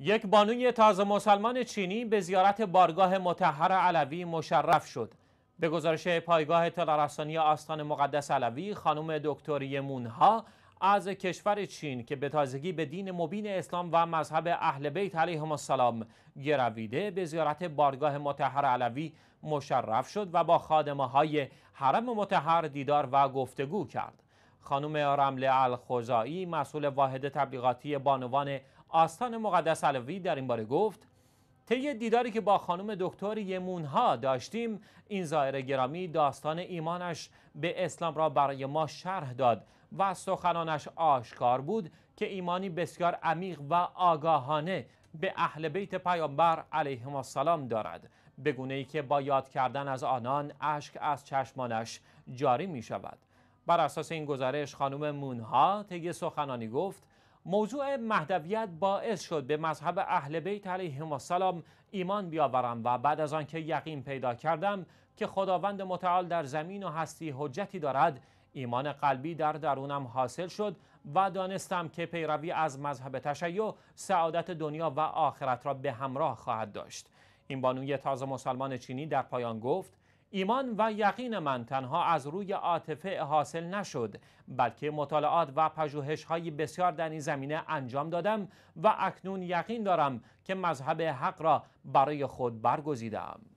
یک بانوی تازه مسلمان چینی به زیارت بارگاه متحر علوی مشرف شد. به گزارش پایگاه تلارسانی آستان مقدس علوی، خانم دکتر مونها از کشور چین که به تازگی به دین مبین اسلام و مذهب اهل بیت علیهم السلام گرویده به زیارت بارگاه متحر علوی مشرف شد و با خادمه های حرم متحر دیدار و گفتگو کرد. خانم رمله الخزایی مسئول واحد تبلیغاتی بانوان آستان مقدس علوی در این باره گفت طی دیداری که با خانم دکتر یمونها داشتیم این زائر گرامی داستان ایمانش به اسلام را برای ما شرح داد و سخنانش آشکار بود که ایمانی بسیار عمیق و آگاهانه به اهل بیت پیامبر علیهم السلام دارد بگونه ای که با یاد کردن از آنان اشک از چشمانش جاری می شود بر اساس این گزارش خانم مونها طی سخنانی گفت موضوع مهدویت باعث شد به مذهب اهل بیت علیهم السلام ایمان بیاورم و بعد از آنکه یقین پیدا کردم که خداوند متعال در زمین و هستی حجتی دارد ایمان قلبی در درونم حاصل شد و دانستم که پیروی از مذهب تشیع سعادت دنیا و آخرت را به همراه خواهد داشت این بانوی تازه مسلمان چینی در پایان گفت ایمان و یقین من تنها از روی عاطفه حاصل نشد بلکه مطالعات و پژوهش بسیار در این زمینه انجام دادم و اکنون یقین دارم که مذهب حق را برای خود برگزیدم